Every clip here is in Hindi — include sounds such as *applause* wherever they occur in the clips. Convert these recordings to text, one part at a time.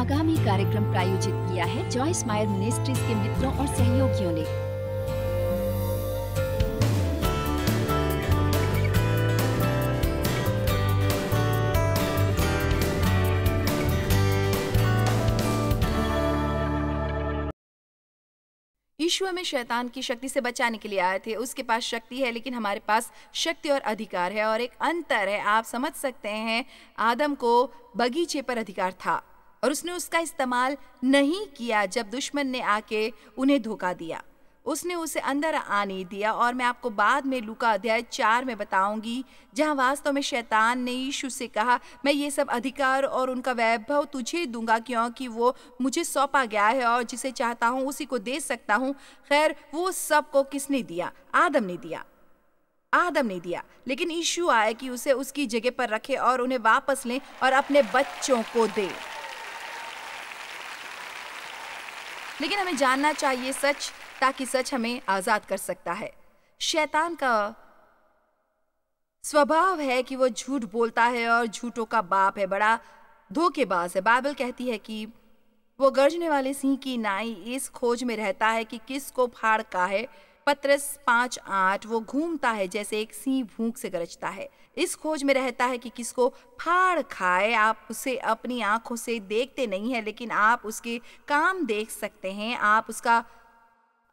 आगामी कार्यक्रम प्रायोजित किया है जॉयस मायर मिनिस्ट्रीज के मित्रों और सहयोगियों ने यीशु हमें शैतान की शक्ति से बचाने के लिए आए थे उसके पास शक्ति है लेकिन हमारे पास शक्ति और अधिकार है और एक अंतर है आप समझ सकते हैं आदम को बगीचे पर अधिकार था और उसने उसका इस्तेमाल नहीं किया जब दुश्मन ने आके उन्हें धोखा दिया उसने उसे अंदर आने दिया और मैं आपको बाद में लुका अध्याय चार में बताऊंगी जहां वास्तव में शैतान ने यीशु से कहा मैं ये सब अधिकार और उनका वैभव तुझे दूंगा क्योंकि वो मुझे सौंपा गया है और जिसे चाहता हूँ उसी को दे सकता हूँ खैर वो सब को किसने दिया आदम ने दिया आदम ने दिया लेकिन यीशु आए कि उसे उसकी जगह पर रखे और उन्हें वापस लें और अपने बच्चों को दे लेकिन हमें जानना चाहिए सच ताकि सच हमें आज़ाद कर सकता है शैतान का स्वभाव है कि वो झूठ बोलता है और झूठों का बाप है बड़ा धोखेबाज है बाइबल कहती है कि वो गर्जने वाले सिंह की नाई इस खोज में रहता है कि किस को फाड़ का है पत्रस पाँच आठ वो घूमता है जैसे एक सिंह भूख से गरजता है इस खोज में रहता है कि किसको फाड़ खाए आप उसे अपनी आंखों से देखते नहीं है लेकिन आप उसके काम देख सकते हैं आप उसका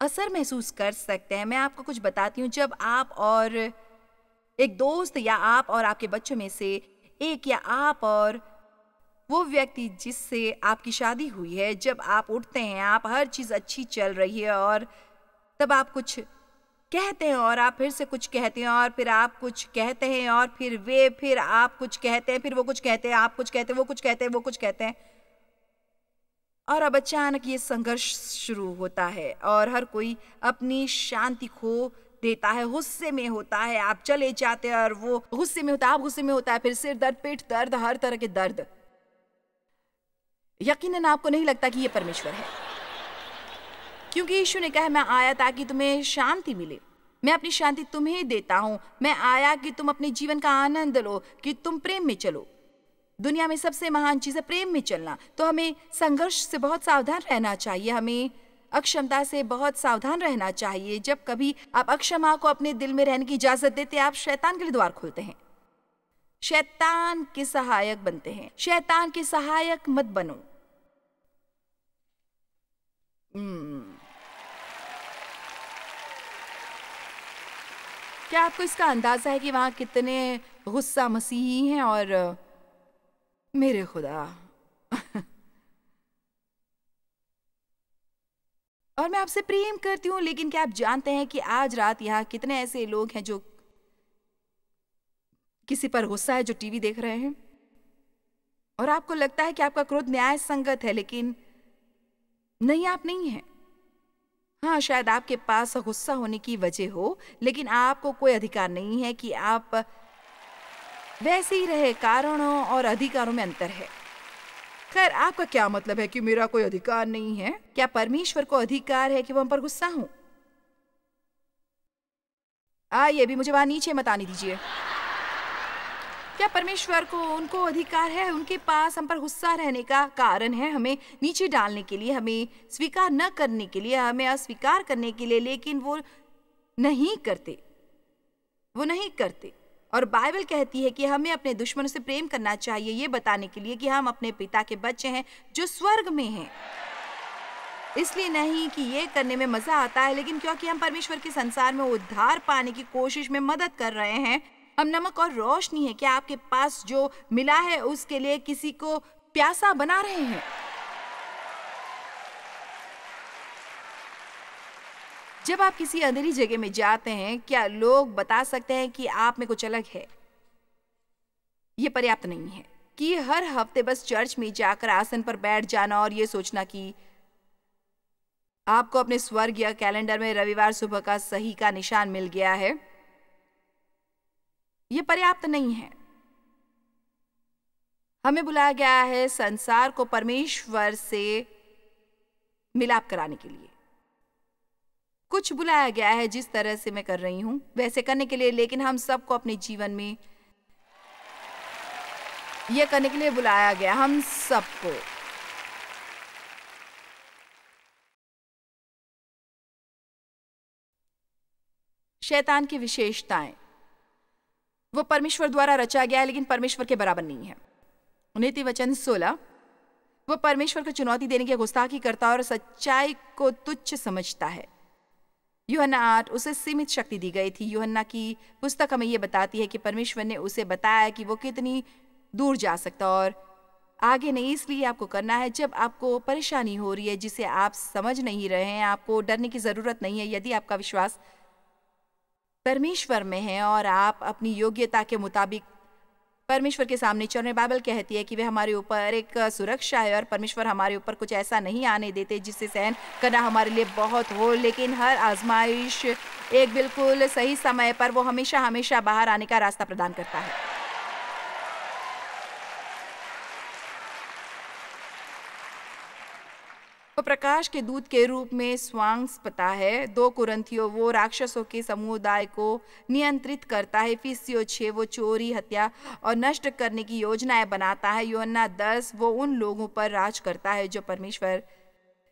असर महसूस कर सकते हैं मैं आपको कुछ बताती हूँ जब आप और एक दोस्त या आप और आपके बच्चों में से एक या आप और वो व्यक्ति जिससे आपकी शादी हुई है जब आप उठते हैं आप हर चीज़ अच्छी चल रही है और तब आप कुछ कहते हैं और आप फिर से कुछ कहते हैं और फिर आप कुछ कहते हैं और फिर वे फिर आप कुछ कहते हैं फिर वो कुछ कहते हैं आप कुछ कहते हैं वो कुछ कहते हैं वो कुछ कहते हैं और अब अचानक ये संघर्ष शुरू होता है और हर कोई अपनी शांति खो देता है गुस्से में होता है आप चले जाते हैं और वो गुस्से में होता है आप गुस्से में होता है फिर सिर दर्द पेट दर्द हर तरह के दर्द यकीनन आपको नहीं लगता कि ये परमेश्वर है क्योंकि यीशु ने कहा मैं आया ताकि तुम्हें शांति मिले मैं अपनी शांति तुम्हें देता हूं मैं आया कि तुम अपने जीवन का आनंद लो कि तुम प्रेम में चलो दुनिया में सबसे महान चीज़ है प्रेम में चलना तो हमें संघर्ष से बहुत सावधान रहना चाहिए हमें अक्षमता से बहुत सावधान रहना चाहिए जब कभी आप अक्षमा को अपने दिल में रहने की इजाजत देते आप शैतान के लिए द्वार खोलते हैं शैतान के सहायक बनते हैं शैतान के सहायक मत बनो hmm. क्या आपको इसका अंदाजा है कि वहां कितने गुस्सा मसीही हैं और मेरे खुदा *laughs* और मैं आपसे प्रेम करती हूं लेकिन क्या आप जानते हैं कि आज रात यहाँ कितने ऐसे लोग हैं जो किसी पर गुस्सा है जो टीवी देख रहे हैं और आपको लगता है कि आपका क्रोध न्याय संगत है लेकिन नहीं आप नहीं हैं हाँ शायद आपके पास गुस्सा होने की वजह हो लेकिन आपको कोई अधिकार नहीं है कि आप वैसे ही रहे कारणों और अधिकारों में अंतर है खैर आपका क्या मतलब है कि मेरा कोई अधिकार नहीं है क्या परमेश्वर को अधिकार है कि वह हम पर गुस्सा हूं आइए भी मुझे वहां नीचे मत आने दीजिए क्या परमेश्वर को उनको अधिकार है उनके पास हम पर गुस्सा रहने का कारण है हमें नीचे डालने के लिए हमें स्वीकार न करने के लिए हमें अस्वीकार करने के लिए लेकिन वो नहीं करते वो नहीं करते और बाइबल कहती है कि हमें अपने दुश्मन से प्रेम करना चाहिए ये बताने के लिए कि हम अपने पिता के बच्चे हैं जो स्वर्ग में हैं इसलिए नहीं कि ये करने में मज़ा आता है लेकिन क्योंकि हम परमेश्वर के संसार में उद्धार पाने की कोशिश में मदद कर रहे हैं अब नमक और रोशनी है क्या आपके पास जो मिला है उसके लिए किसी को प्यासा बना रहे हैं जब आप किसी अंधेरी जगह में जाते हैं क्या लोग बता सकते हैं कि आप में कुछ अलग है यह पर्याप्त नहीं है कि हर हफ्ते बस चर्च में जाकर आसन पर बैठ जाना और ये सोचना कि आपको अपने स्वर्ग या कैलेंडर में रविवार सुबह का सही का निशान मिल गया है ये पर्याप्त नहीं है हमें बुलाया गया है संसार को परमेश्वर से मिलाप कराने के लिए कुछ बुलाया गया है जिस तरह से मैं कर रही हूं वैसे करने के लिए लेकिन हम सबको अपने जीवन में यह करने के लिए बुलाया गया हम सबको शैतान की विशेषताएं वो परमेश्वर द्वारा रचा गया है लेकिन परमेश्वर के बराबर नहीं है नीति वचन सोलह वो परमेश्वर को चुनौती देने की गुस्ताखी करता और सच्चाई को तुच्छ समझता है योहन्ना आठ उसे सीमित शक्ति दी गई थी योहन्ना की पुस्तक हमें यह बताती है कि परमेश्वर ने उसे बताया कि वो कितनी दूर जा सकता और आगे नहीं इसलिए आपको करना है जब आपको परेशानी हो रही है जिसे आप समझ नहीं रहे हैं आपको डरने की ज़रूरत नहीं है यदि आपका विश्वास परमेश्वर में हैं और आप अपनी योग्यता के मुताबिक परमेश्वर के सामने चल बाइबल कहती है कि वे हमारे ऊपर एक सुरक्षा है और परमेश्वर हमारे ऊपर कुछ ऐसा नहीं आने देते जिससे सहन करना हमारे लिए बहुत हो लेकिन हर आजमाइश एक बिल्कुल सही समय पर वो हमेशा हमेशा बाहर आने का रास्ता प्रदान करता है वह प्रकाश के दूत के रूप में स्वांग्स पता है दो कुरंथियों वो राक्षसों के समुदाय को नियंत्रित करता है फीसियो छे वो चोरी हत्या और नष्ट करने की योजनाएं बनाता है योना दस वो उन लोगों पर राज करता है जो परमेश्वर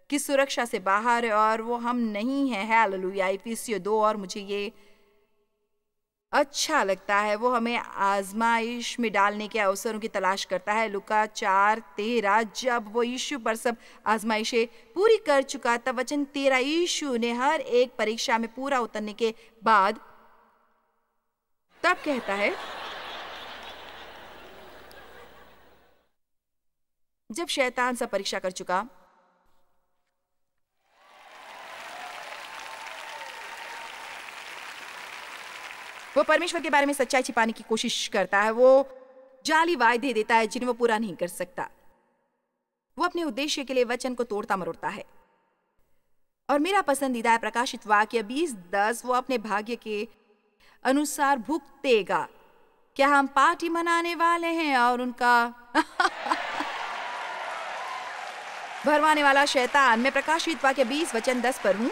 की सुरक्षा से बाहर है और वो हम नहीं है लुया दो और मुझे ये अच्छा लगता है वो हमें आजमाइश में डालने के अवसरों की तलाश करता है लुका चार तेरा जब वो यीशु पर सब आजमाइशें पूरी कर चुका तब वचन तेरा यीशु ने हर एक परीक्षा में पूरा उतरने के बाद तब कहता है जब शैतान सब परीक्षा कर चुका वो परमेश्वर के बारे में सच्चाई छिपाने की कोशिश करता है वो जाली वायदे देता है जिन्हें वो पूरा नहीं कर सकता वो अपने उद्देश्य के लिए वचन को तोड़ता मरोड़ता है और मेरा पसंदीदा है प्रकाशित वाक्य बीस दस वो अपने भाग्य के अनुसार भुगतेगा क्या हम पार्टी मनाने वाले हैं और उनका *laughs* भरवाने वाला शैतान मैं प्रकाशित वाक्य बीस वचन दस पर हूं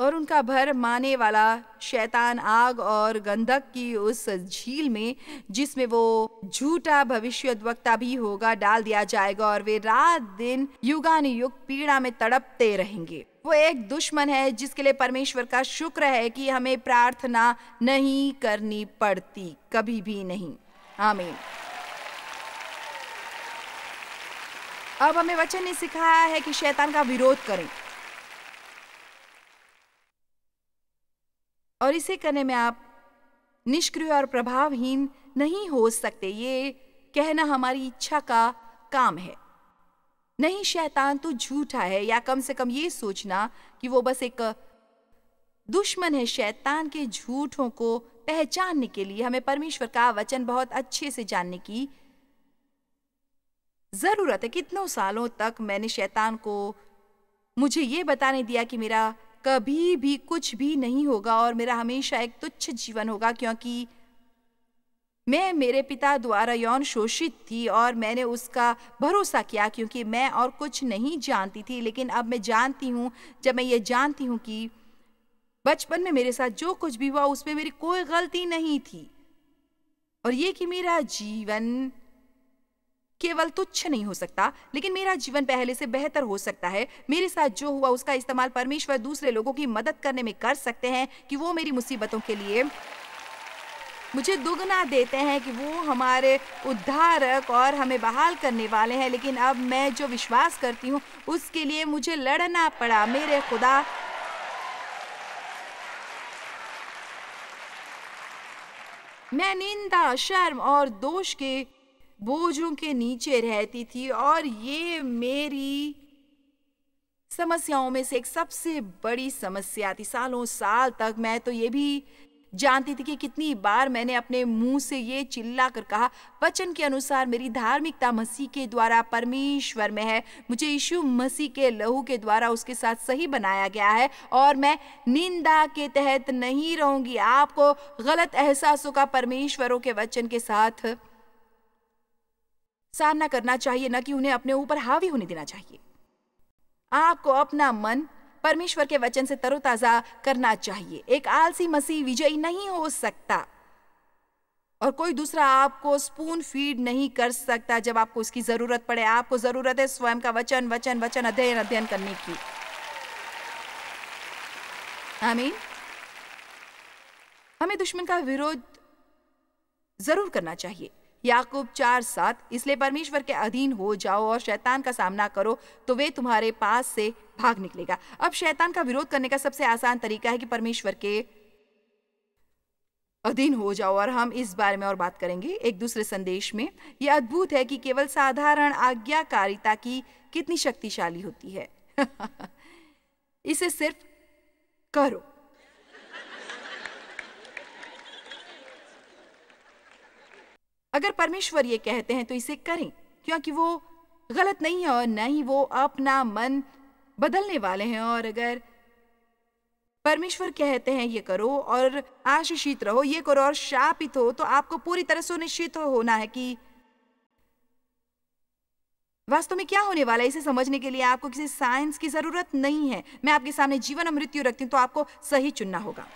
और उनका भर माने वाला शैतान आग और गंधक की उस झील में जिसमें वो झूठा भविष्यद्वक्ता भी होगा डाल दिया जाएगा और वे रात दिन युगानुयुग पीड़ा में तड़पते रहेंगे वो एक दुश्मन है जिसके लिए परमेश्वर का शुक्र है कि हमें प्रार्थना नहीं करनी पड़ती कभी भी नहीं आमीन अब हमें वचन ने सिखाया है कि शैतान का विरोध करें और इसे करने में आप निष्क्रिय और प्रभावहीन नहीं हो सकते ये कहना हमारी इच्छा का काम है नहीं शैतान तो झूठा है या कम से कम ये सोचना कि वो बस एक दुश्मन है शैतान के झूठों को पहचानने के लिए हमें परमेश्वर का वचन बहुत अच्छे से जानने की जरूरत है कितनों सालों तक मैंने शैतान को मुझे ये बताने दिया कि मेरा कभी भी कुछ भी नहीं होगा और मेरा हमेशा एक तुच्छ जीवन होगा क्योंकि मैं मेरे पिता द्वारा यौन शोषित थी और मैंने उसका भरोसा किया क्योंकि मैं और कुछ नहीं जानती थी लेकिन अब मैं जानती हूँ जब मैं ये जानती हूँ कि बचपन में मेरे साथ जो कुछ भी हुआ उसमें मेरी कोई गलती नहीं थी और ये कि मेरा जीवन केवल तुच्छ नहीं हो सकता लेकिन मेरा जीवन पहले से बेहतर हो सकता है मेरे साथ जो हुआ उसका इस्तेमाल परमेश्वर दूसरे लोगों की मदद करने में कर सकते हैं कि वो मेरी मुसीबतों के लिए मुझे दुगना देते हैं कि वो हमारे उद्धारक और हमें बहाल करने वाले हैं लेकिन अब मैं जो विश्वास करती हूँ उसके लिए मुझे लड़ना पड़ा मेरे खुदा मैं निंदा शर्म और दोष के बोझों के नीचे रहती थी और ये मेरी समस्याओं में से एक सबसे बड़ी समस्या थी सालों साल तक मैं तो ये भी जानती थी कि कितनी बार मैंने अपने मुंह से ये चिल्ला कर कहा वचन के अनुसार मेरी धार्मिकता मसीह के द्वारा परमेश्वर में है मुझे यीशु मसीह के लहू के द्वारा उसके साथ सही बनाया गया है और मैं निंदा के तहत नहीं रहूंगी आपको गलत एहसासों का परमेश्वरों के वचन के साथ सामना करना चाहिए न कि उन्हें अपने ऊपर हावी होने देना चाहिए आपको अपना मन परमेश्वर के वचन से तरोताजा करना चाहिए एक आलसी मसीह विजयी नहीं हो सकता और कोई दूसरा आपको स्पून फीड नहीं कर सकता जब आपको इसकी जरूरत पड़े आपको जरूरत है स्वयं का वचन वचन वचन अध्ययन अध्ययन करने की आमीन हमें दुश्मन का विरोध जरूर करना चाहिए याकूब चार सात इसलिए परमेश्वर के अधीन हो जाओ और शैतान का सामना करो तो वे तुम्हारे पास से भाग निकलेगा अब शैतान का विरोध करने का सबसे आसान तरीका है कि परमेश्वर के अधीन हो जाओ और हम इस बारे में और बात करेंगे एक दूसरे संदेश में यह अद्भुत है कि केवल साधारण आज्ञाकारिता की कितनी शक्तिशाली होती है *laughs* इसे सिर्फ करो अगर परमेश्वर ये कहते हैं तो इसे करें क्योंकि वो गलत नहीं है और न ही वो अपना मन बदलने वाले हैं और अगर परमेश्वर कहते हैं ये करो और आशीषित रहो ये करो और शापित हो तो आपको पूरी तरह सुनिश्चित होना है कि वास्तव में क्या होने वाला है इसे समझने के लिए आपको किसी साइंस की जरूरत नहीं है मैं आपके सामने जीवन और मृत्यु रखती हूँ तो आपको सही चुनना होगा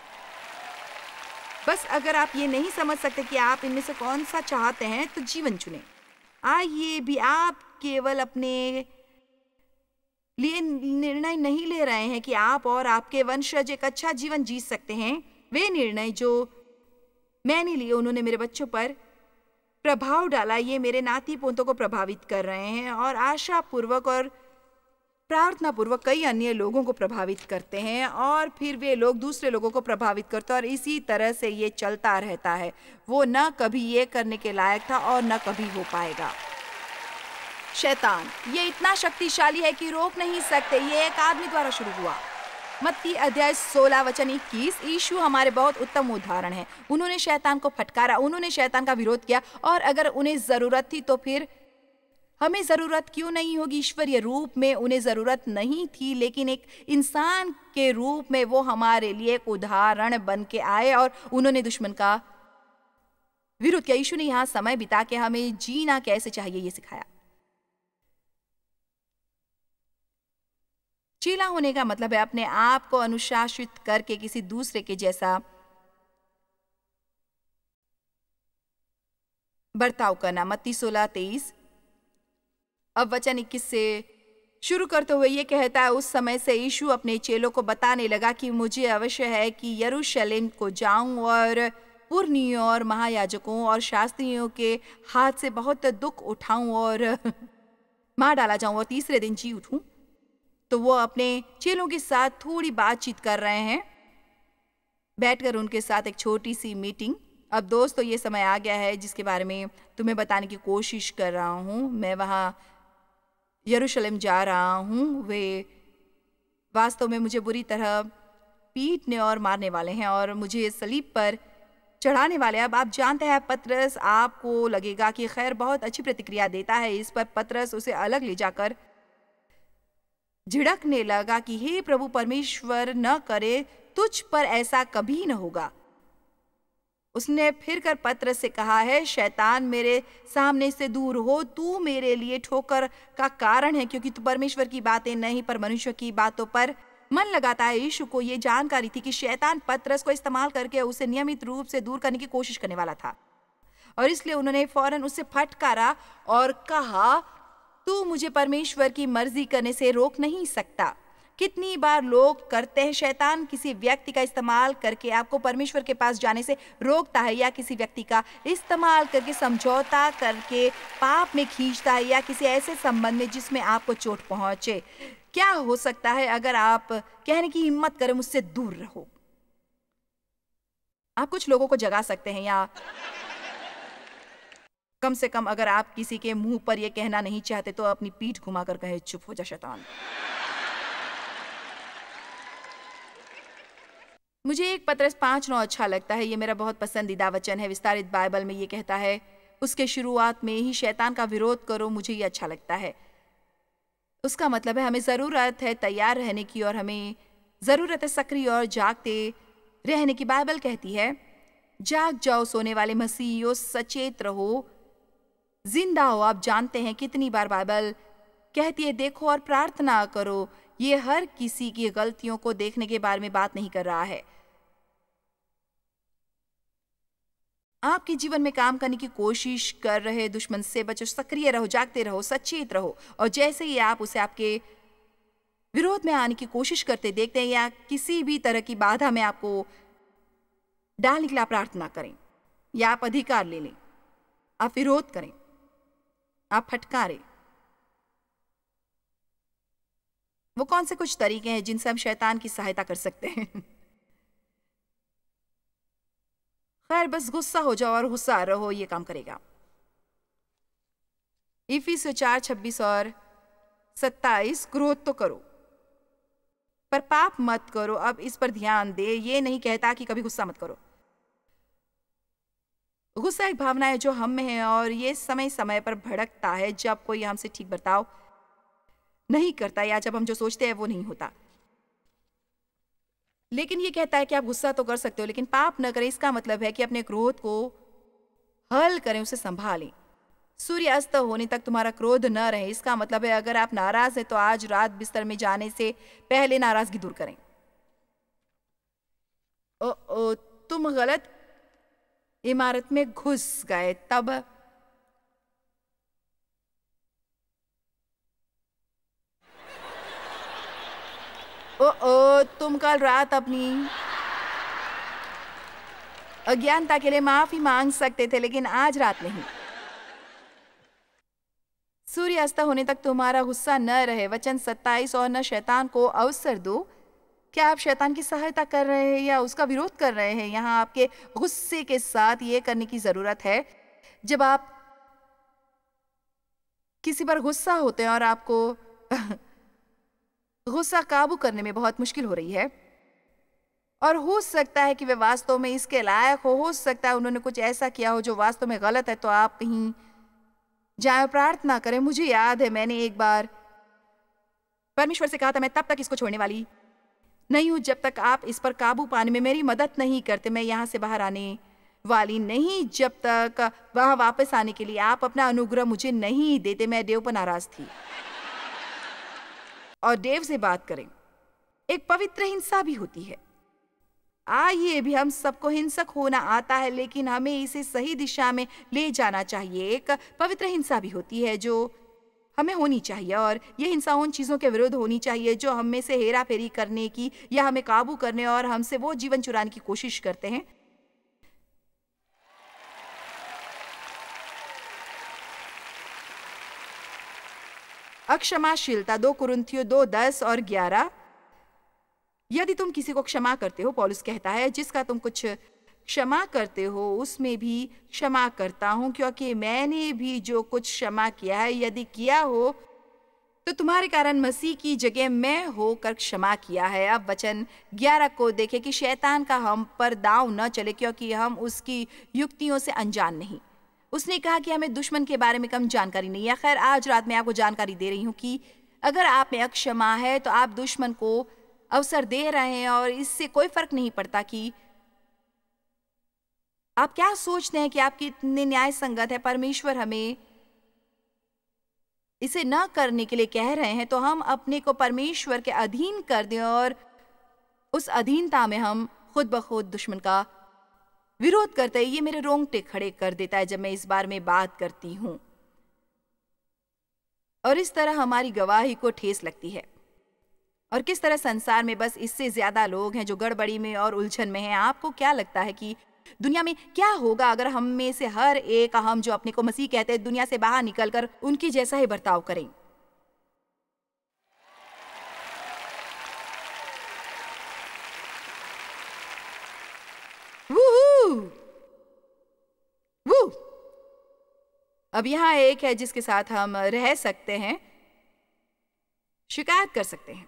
बस अगर आप ये नहीं समझ सकते कि आप इनमें से कौन सा चाहते हैं तो जीवन चुने आइए भी आप केवल अपने लिए निर्णय नहीं ले रहे हैं कि आप और आपके वंशज एक अच्छा जीवन जी सकते हैं वे निर्णय जो मैंने लिए उन्होंने मेरे बच्चों पर प्रभाव डाला ये मेरे नाती पोतों को प्रभावित कर रहे हैं और आशापूर्वक और प्रार्थना पूर्वक कई अन्य लोगों को प्रभावित करते हैं और फिर वे लोग दूसरे लोगों को प्रभावित करते हैं और इसी तरह से ये चलता रहता है वो न कभी ये करने के लायक था और न कभी हो पाएगा शैतान ये इतना शक्तिशाली है कि रोक नहीं सकते ये एक आदमी द्वारा शुरू हुआ मत्ती अध्याय 16 वचन 21 यीशु हमारे बहुत उत्तम उदाहरण है उन्होंने शैतान को फटकारा उन्होंने शैतान का विरोध किया और अगर उन्हें ज़रूरत थी तो फिर हमें ज़रूरत क्यों नहीं होगी ईश्वरीय रूप में उन्हें ज़रूरत नहीं थी लेकिन एक इंसान के रूप में वो हमारे लिए एक उदाहरण बन के आए और उन्होंने दुश्मन का विरोध किया यीशु ने यहां समय बिता के हमें जीना कैसे चाहिए ये सिखाया चीला होने का मतलब है अपने आप को अनुशासित करके किसी दूसरे के जैसा बर्ताव करना मत्ती सोलह तेईस अब वचन इक्कीस से शुरू करते हुए ये कहता है उस समय से यीशु अपने चेलों को बताने लगा कि मुझे अवश्य है कि यरूशलेम को जाऊं और पुर्णियों और महायाजकों और शास्त्रियों के हाथ से बहुत दुख उठाऊं और *laughs* मार डाला जाऊं और तीसरे दिन जी उठूं तो वो अपने चेलों के साथ थोड़ी बातचीत कर रहे हैं बैठकर उनके साथ एक छोटी सी मीटिंग अब दोस्तों ये समय आ गया है जिसके बारे में तुम्हें बताने की कोशिश कर रहा हूँ मैं वहाँ यरूशलेम जा रहा हूँ वे वास्तव में मुझे बुरी तरह पीटने और मारने वाले हैं और मुझे सलीब पर चढ़ाने वाले अब आप जानते हैं पत्रस आपको लगेगा कि खैर बहुत अच्छी प्रतिक्रिया देता है इस पर पत्रस उसे अलग ले जाकर झिड़कने लगा कि हे प्रभु परमेश्वर न करे तुझ पर ऐसा कभी न होगा उसने फिर कर पत्र से कहा है शैतान मेरे सामने से दूर हो तू मेरे लिए ठोकर का कारण है क्योंकि तू परमेश्वर की बातें नहीं पर मनुष्य की बातों पर मन लगाता है यीशु को ये जानकारी थी कि शैतान पत्रस को इस्तेमाल करके उसे नियमित रूप से दूर करने की कोशिश करने वाला था और इसलिए उन्होंने फौरन उसे फटकारा और कहा तू मुझे परमेश्वर की मर्जी करने से रोक नहीं सकता कितनी बार लोग करते हैं शैतान किसी व्यक्ति का इस्तेमाल करके आपको परमेश्वर के पास जाने से रोकता है या किसी व्यक्ति का इस्तेमाल करके समझौता करके पाप में खींचता है या किसी ऐसे संबंध में जिसमें आपको चोट पहुंचे क्या हो सकता है अगर आप कहने की हिम्मत करें मुझसे दूर रहो आप कुछ लोगों को जगा सकते हैं या कम से कम अगर आप किसी के मुंह पर यह कहना नहीं चाहते तो अपनी पीठ घुमाकर कहे चुप हो जा शैतान मुझे एक पत्रस पाँच नौ अच्छा लगता है ये मेरा बहुत पसंदीदा वचन है विस्तारित बाइबल में ये कहता है उसके शुरुआत में ही शैतान का विरोध करो मुझे ये अच्छा लगता है उसका मतलब है हमें ज़रूरत है तैयार रहने की और हमें ज़रूरत है सक्रिय और जागते रहने की बाइबल कहती है जाग जाओ सोने वाले मसीहियो सचेत रहो जिंदा हो आप जानते हैं कितनी बार बाइबल कहती है देखो और प्रार्थना करो ये हर किसी की गलतियों को देखने के बारे में बात नहीं कर रहा है आपके जीवन में काम करने की कोशिश कर रहे दुश्मन से बचो सक्रिय रहो जागते रहो सचेत रहो और जैसे ही आप उसे आपके विरोध में आने की कोशिश करते देखते हैं या किसी भी तरह की बाधा में आपको डालने के लिए प्रार्थना करें या आप अधिकार ले लें आप विरोध करें आप फटकारें वो कौन से कुछ तरीके हैं जिनसे हम शैतान की सहायता कर सकते हैं खैर बस गुस्सा हो जाओ और गुस्सा रहो ये काम करेगा इफी से चार छब्बीस और सत्ताईस क्रोध तो करो पर पाप मत करो अब इस पर ध्यान दे ये नहीं कहता कि कभी गुस्सा मत करो गुस्सा एक भावना है जो हम में है और ये समय समय पर भड़कता है जब कोई हमसे ठीक बर्ताव नहीं करता या जब हम जो सोचते हैं वो नहीं होता लेकिन ये कहता है कि आप गुस्सा तो कर सकते हो लेकिन पाप न करें इसका मतलब है कि अपने क्रोध को हल करें उसे संभालें सूर्य अस्त होने तक तुम्हारा क्रोध न रहे इसका मतलब है अगर आप नाराज हैं तो आज रात बिस्तर में जाने से पहले नाराजगी दूर करें ओ, ओ, तुम गलत इमारत में घुस गए तब ओ ओ तुम कल रात अपनी अज्ञानता के लिए माफी मांग सकते थे लेकिन आज रात नहीं सूर्यास्त होने तक तुम्हारा गुस्सा न रहे वचन सत्ताईस और न शैतान को अवसर दो क्या आप शैतान की सहायता कर रहे हैं या उसका विरोध कर रहे हैं यहाँ आपके गुस्से के साथ ये करने की ज़रूरत है जब आप किसी पर गुस्सा होते हैं और आपको गुस्सा काबू करने में बहुत मुश्किल हो रही है और हो सकता है कि वे वास्तव में इसके लायक हो हो सकता है उन्होंने कुछ ऐसा किया हो जो वास्तव में गलत है तो आप कहीं जाए प्रार्थना करें मुझे याद है मैंने एक बार परमेश्वर से कहा था मैं तब तक इसको छोड़ने वाली नहीं हूं जब तक आप इस पर काबू पाने में मेरी मदद नहीं करते मैं यहां से बाहर आने वाली नहीं जब तक वहां वापस आने के लिए आप अपना अनुग्रह मुझे नहीं देते मैं देव पर नाराज थी और देव से बात करें एक पवित्र हिंसा भी होती है आइए भी हम सबको हिंसक होना आता है लेकिन हमें इसे सही दिशा में ले जाना चाहिए एक पवित्र हिंसा भी होती है जो हमें होनी चाहिए और यह हिंसा उन चीज़ों के विरुद्ध होनी चाहिए जो हम में से हेरा फेरी करने की या हमें काबू करने और हमसे वो जीवन चुराने की कोशिश करते हैं अक्षमाशीलता दो कुरुंथियो दो दस और ग्यारह यदि तुम किसी को क्षमा करते हो पॉलिस कहता है जिसका तुम कुछ क्षमा करते हो उसमें भी क्षमा करता हूँ क्योंकि मैंने भी जो कुछ क्षमा किया है यदि किया हो तो तुम्हारे कारण मसीह की जगह मैं होकर क्षमा किया है अब वचन ग्यारह को देखें कि शैतान का हम पर दाव न चले क्योंकि हम उसकी युक्तियों से अनजान नहीं उसने कहा कि हमें दुश्मन के बारे में कम जानकारी नहीं है खैर आज रात मैं आपको जानकारी दे रही हूँ कि अगर आप में अक्षमा है तो आप दुश्मन को अवसर दे रहे हैं और इससे कोई फर्क नहीं पड़ता कि आप क्या सोचते हैं कि आप कितने न्याय संगत है परमेश्वर हमें इसे न करने के लिए कह रहे हैं तो हम अपने को परमेश्वर के अधीन कर दें और उस अधीनता में हम खुद ब खुद दुश्मन का विरोध करता है ये मेरे रोंगटे खड़े कर देता है जब मैं इस बार में बात करती हूं और इस तरह हमारी गवाही को ठेस लगती है और किस तरह संसार में बस इससे ज्यादा लोग हैं जो गड़बड़ी में और उलझन में हैं आपको क्या लगता है कि दुनिया में क्या होगा अगर हम में से हर एक हम जो अपने को मसीह कहते हैं दुनिया से बाहर निकलकर उनकी जैसा ही बर्ताव करें वू अब यहां एक है जिसके साथ हम रह सकते हैं शिकायत कर सकते हैं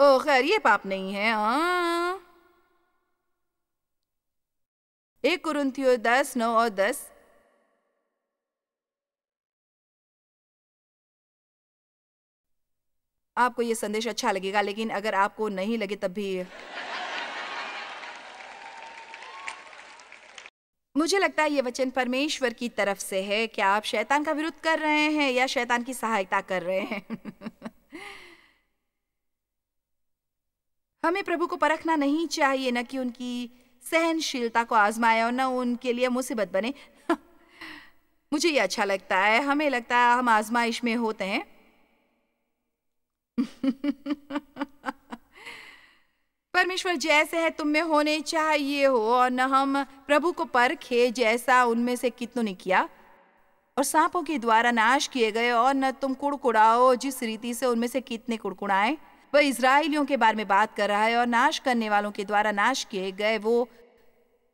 ओ खैर ये पाप नहीं है आ। हाँ। एक कुरुंथियो दस नौ और दस आपको यह संदेश अच्छा लगेगा लेकिन अगर आपको नहीं लगे तब भी मुझे लगता है ये वचन परमेश्वर की तरफ से है क्या आप शैतान का विरोध कर रहे हैं या शैतान की सहायता कर रहे हैं *laughs* हमें प्रभु को परखना नहीं चाहिए न कि उनकी सहनशीलता को आजमाए और न उनके लिए मुसीबत बने *laughs* मुझे ये अच्छा लगता है हमें लगता है हम आजमाइश में होते हैं *laughs* परमेश्वर जैसे है तुम में होने चाहिए हो और न हम प्रभु को परखे जैसा उनमें से कितनों ने किया और सांपों के द्वारा नाश किए गए और न तुम कुड़कुड़ाओ जिस रीति से उनमें से कितने कुड़कुड़ाए वह इसराइलियों के बारे में बात कर रहा है और नाश करने वालों के द्वारा नाश किए गए वो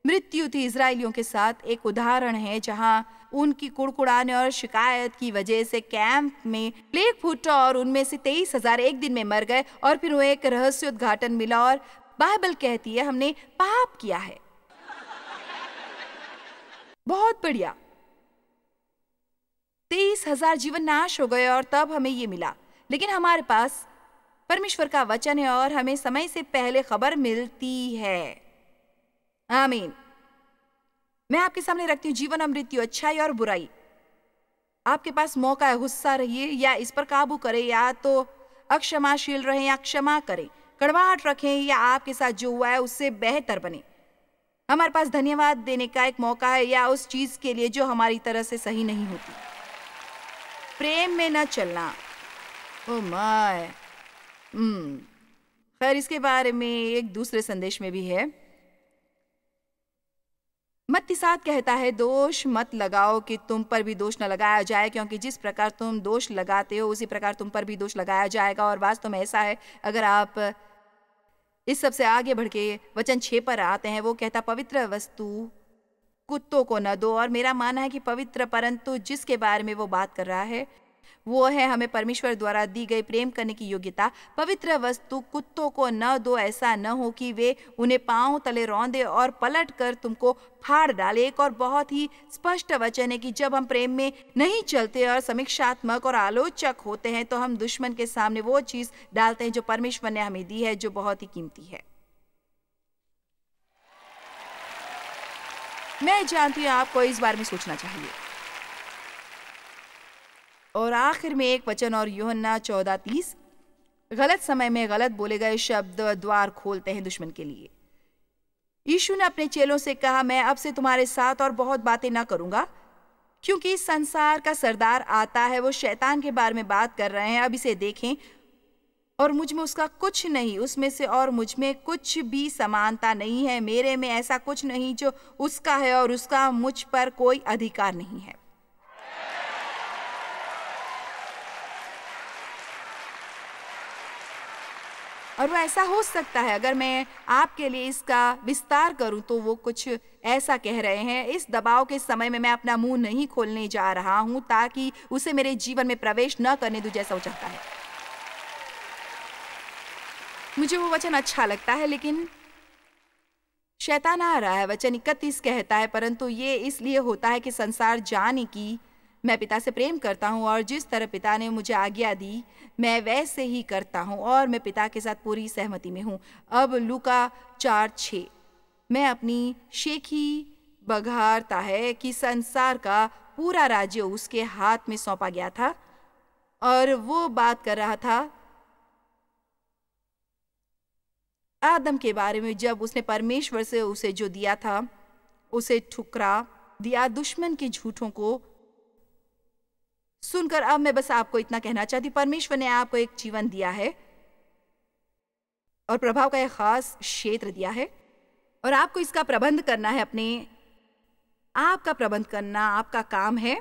मृत्यु थी इसराइलियों के साथ एक उदाहरण है जहां उनकी कुड़कुड़ाने और शिकायत की वजह से कैंप में प्लेग फूटा और उनमें से तेईस हजार एक दिन में मर गए और फिर उन्हें एक उद्घाटन मिला और बाइबल कहती है हमने पाप किया है बहुत बढ़िया तेईस हजार जीवन नाश हो गए और तब हमें ये मिला लेकिन हमारे पास परमेश्वर का वचन है और हमें समय से पहले खबर मिलती है आमीन मैं आपके सामने रखती हूँ जीवन अमृत मृत्यु अच्छाई और बुराई आपके पास मौका है गुस्सा रहिए या इस पर काबू करें या तो अक्षमाशील रहें या क्षमा करें कड़वाहट रखें या आपके साथ जो हुआ है उससे बेहतर बने हमारे पास धन्यवाद देने का एक मौका है या उस चीज के लिए जो हमारी तरह से सही नहीं होती प्रेम में न चलना ओ माय हम्म। खैर इसके बारे में एक दूसरे संदेश में भी है मत्ती साथ कहता है दोष मत लगाओ कि तुम पर भी दोष न लगाया जाए क्योंकि जिस प्रकार तुम दोष लगाते हो उसी प्रकार तुम पर भी दोष लगाया जाएगा और वास्तव में ऐसा है अगर आप इस सबसे आगे बढ़ के वचन छे पर आते हैं वो कहता पवित्र वस्तु कुत्तों को न दो और मेरा मानना है कि पवित्र परंतु जिसके बारे में वो बात कर रहा है वो है हमें परमेश्वर द्वारा दी गई प्रेम करने की योग्यता पवित्र वस्तु कुत्तों को न दो ऐसा न हो कि वे उन्हें पांव तले रौंदे और पलट कर तुमको फाड़ डाले एक और बहुत ही स्पष्ट वचन है कि जब हम प्रेम में नहीं चलते और समीक्षात्मक और आलोचक होते हैं तो हम दुश्मन के सामने वो चीज डालते हैं जो परमेश्वर ने हमें दी है जो बहुत ही कीमती है मैं जानती हूँ आपको इस बारे में सोचना चाहिए और आखिर में एक वचन और योहन्ना चौदह तीस गलत समय में गलत बोले गए शब्द द्वार खोलते हैं दुश्मन के लिए यीशु ने अपने चेलों से कहा मैं अब से तुम्हारे साथ और बहुत बातें ना करूंगा क्योंकि इस संसार का सरदार आता है वो शैतान के बारे में बात कर रहे हैं अब इसे देखें और मुझ में उसका कुछ नहीं उसमें से और मुझ में कुछ भी समानता नहीं है मेरे में ऐसा कुछ नहीं जो उसका है और उसका मुझ पर कोई अधिकार नहीं है और वो ऐसा हो सकता है अगर मैं आपके लिए इसका विस्तार करूं तो वो कुछ ऐसा कह रहे हैं इस दबाव के समय में मैं अपना मुंह नहीं खोलने जा रहा हूं ताकि उसे मेरे जीवन में प्रवेश न करने दूं जैसा वो चाहता है मुझे वो वचन अच्छा लगता है लेकिन शैतान आ रहा है वचन इकतीस कहता है परंतु ये इसलिए होता है कि संसार जाने की मैं पिता से प्रेम करता हूँ और जिस तरह पिता ने मुझे आज्ञा दी मैं वैसे ही करता हूँ और मैं पिता के साथ पूरी सहमति में हूँ अब लुका चार छ मैं अपनी शेखी बघारता है कि संसार का पूरा राज्य उसके हाथ में सौंपा गया था और वो बात कर रहा था आदम के बारे में जब उसने परमेश्वर से उसे जो दिया था उसे ठुकरा दिया दुश्मन के झूठों को सुनकर अब मैं बस आपको इतना कहना चाहती परमेश्वर ने आपको एक जीवन दिया है और प्रभाव का एक खास क्षेत्र दिया है और आपको इसका प्रबंध करना है अपने आपका प्रबंध करना आपका काम है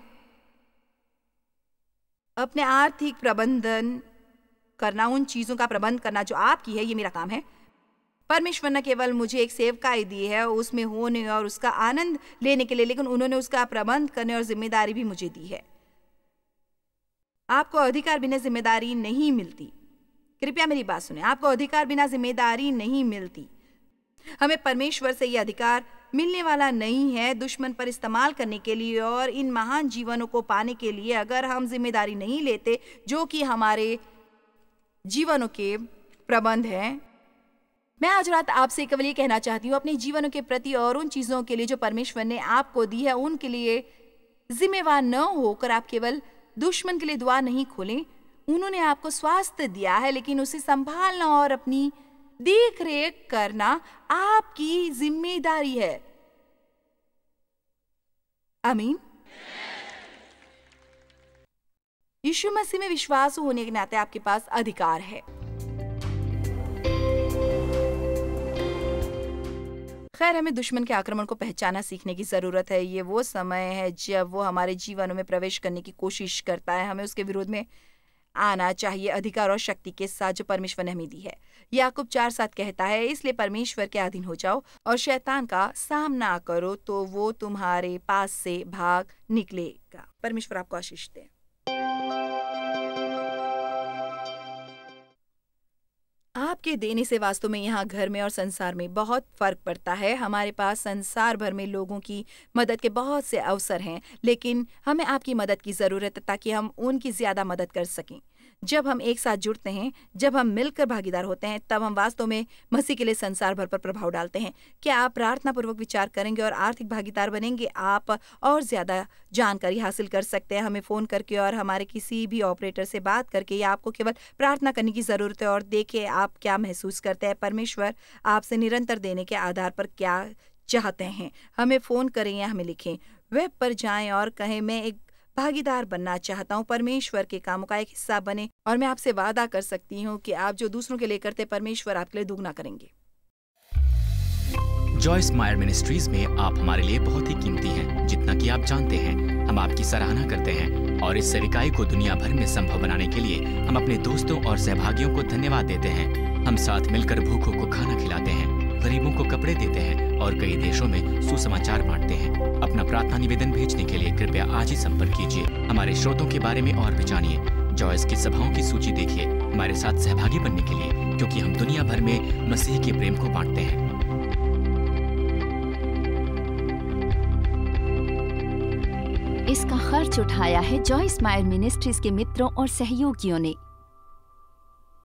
अपने आर्थिक प्रबंधन करना उन चीज़ों का प्रबंध करना जो आपकी है ये मेरा काम है परमेश्वर ने केवल मुझे एक सेवकाई दी है उसमें होने और उसका आनंद लेने के लिए लेकिन उन्होंने उसका प्रबंध करने और जिम्मेदारी भी मुझे दी है आपको अधिकार बिना जिम्मेदारी नहीं मिलती कृपया मेरी बात सुने आपको अधिकार बिना जिम्मेदारी नहीं मिलती हमें परमेश्वर से यह अधिकार मिलने वाला नहीं है दुश्मन पर इस्तेमाल करने के लिए और इन महान जीवनों को पाने के लिए अगर हम जिम्मेदारी नहीं लेते जो कि हमारे जीवनों के प्रबंध हैं मैं आज रात आपसे केवल ये कहना चाहती हूँ अपने जीवनों के प्रति और उन चीज़ों के लिए जो परमेश्वर ने आपको दी है उनके लिए जिम्मेवार न होकर आप केवल दुश्मन के लिए द्वार नहीं खोले उन्होंने आपको स्वास्थ्य दिया है लेकिन उसे संभालना और अपनी देख रेख करना आपकी जिम्मेदारी है अमीन यीशु मसीह में विश्वास होने के नाते आपके पास अधिकार है खैर हमें दुश्मन के आक्रमण को पहचाना सीखने की ज़रूरत है ये वो समय है जब वो हमारे जीवन में प्रवेश करने की कोशिश करता है हमें उसके विरोध में आना चाहिए अधिकार और शक्ति के साथ जो परमेश्वर ने हमें दी है याकूब चार साथ कहता है इसलिए परमेश्वर के अधीन हो जाओ और शैतान का सामना करो तो वो तुम्हारे पास से भाग निकलेगा परमेश्वर आपको आशीष दे आपके देने से वास्तव में यहाँ घर में और संसार में बहुत फर्क पड़ता है हमारे पास संसार भर में लोगों की मदद के बहुत से अवसर हैं लेकिन हमें आपकी मदद की ज़रूरत है ताकि हम उनकी ज़्यादा मदद कर सकें जब हम एक साथ जुड़ते हैं जब हम मिलकर भागीदार होते हैं तब हम वास्तव में मसीह के लिए संसार भर पर प्रभाव डालते हैं क्या आप प्रार्थना पूर्वक विचार करेंगे और आर्थिक भागीदार बनेंगे आप और ज्यादा जानकारी हासिल कर सकते हैं हमें फोन करके और हमारे किसी भी ऑपरेटर से बात करके या आपको केवल प्रार्थना करने की जरूरत है और देखे आप क्या महसूस करते हैं परमेश्वर आपसे निरंतर देने के आधार पर क्या चाहते हैं हमें फ़ोन करें या हमें लिखें वेब पर जाएं और कहें मैं एक भागीदार बनना चाहता हूँ परमेश्वर के कामों का एक हिस्सा बने और मैं आपसे वादा कर सकती हूँ कि आप जो दूसरों के लिए करते परमेश्वर आपके लिए दुगना करेंगे जॉयस मायर मिनिस्ट्रीज में आप हमारे लिए बहुत ही कीमती हैं जितना कि आप जानते हैं हम आपकी सराहना करते हैं और इस सरिकाई को दुनिया भर में संभव बनाने के लिए हम अपने दोस्तों और सहभागियों को धन्यवाद देते हैं हम साथ मिलकर भूखों को खाना खिलाते हैं गरीबों को कपड़े देते हैं और कई देशों में सुसमाचार बांटते हैं अपना प्रार्थना निवेदन भेजने के लिए कृपया आज ही संपर्क कीजिए हमारे स्रोतों के बारे में और भी जानिए जॉयस की सभाओं की सूची देखिए हमारे साथ सहभागी बनने के लिए क्योंकि हम दुनिया भर में मसीह के प्रेम को बांटते हैं इसका खर्च उठाया है जॉयस मायर मिनिस्ट्रीज के मित्रों और सहयोगियों ने